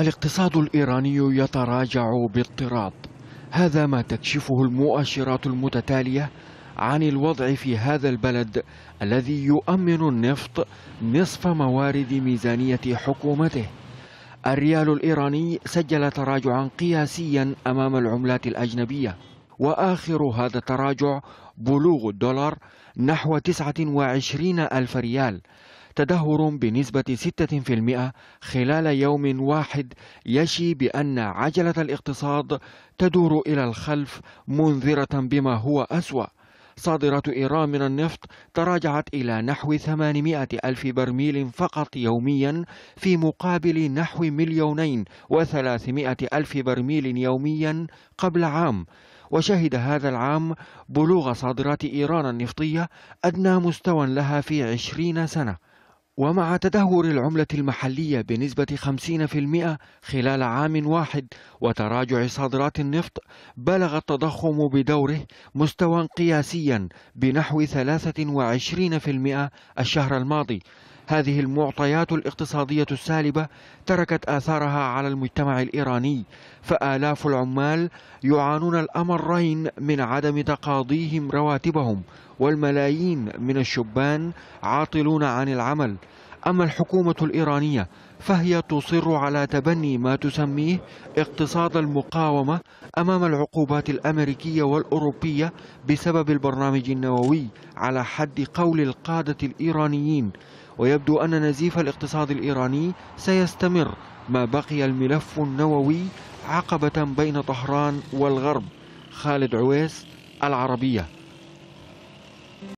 الاقتصاد الإيراني يتراجع باضطراب هذا ما تكشفه المؤشرات المتتالية عن الوضع في هذا البلد الذي يؤمن النفط نصف موارد ميزانية حكومته الريال الإيراني سجل تراجعا قياسيا أمام العملات الأجنبية وآخر هذا التراجع بلوغ الدولار نحو 29 ألف ريال تدهور بنسبة 6% خلال يوم واحد يشي بأن عجلة الاقتصاد تدور إلى الخلف منذرة بما هو أسوأ صادرات إيران من النفط تراجعت إلى نحو 800 ألف برميل فقط يوميا في مقابل نحو مليونين و300 ألف برميل يوميا قبل عام وشهد هذا العام بلوغ صادرات إيران النفطية أدنى مستوى لها في عشرين سنة ومع تدهور العملة المحلية بنسبة 50% خلال عام واحد وتراجع صادرات النفط بلغ التضخم بدوره مستوى قياسيا بنحو 23% الشهر الماضي هذه المعطيات الاقتصادية السالبة تركت آثارها على المجتمع الإيراني فآلاف العمال يعانون الأمرين من عدم تقاضيهم رواتبهم والملايين من الشبان عاطلون عن العمل أما الحكومة الإيرانية فهي تصر على تبني ما تسميه اقتصاد المقاومة أمام العقوبات الأمريكية والأوروبية بسبب البرنامج النووي على حد قول القادة الإيرانيين ويبدو أن نزيف الاقتصاد الإيراني سيستمر ما بقي الملف النووي عقبة بين طهران والغرب خالد عويس العربية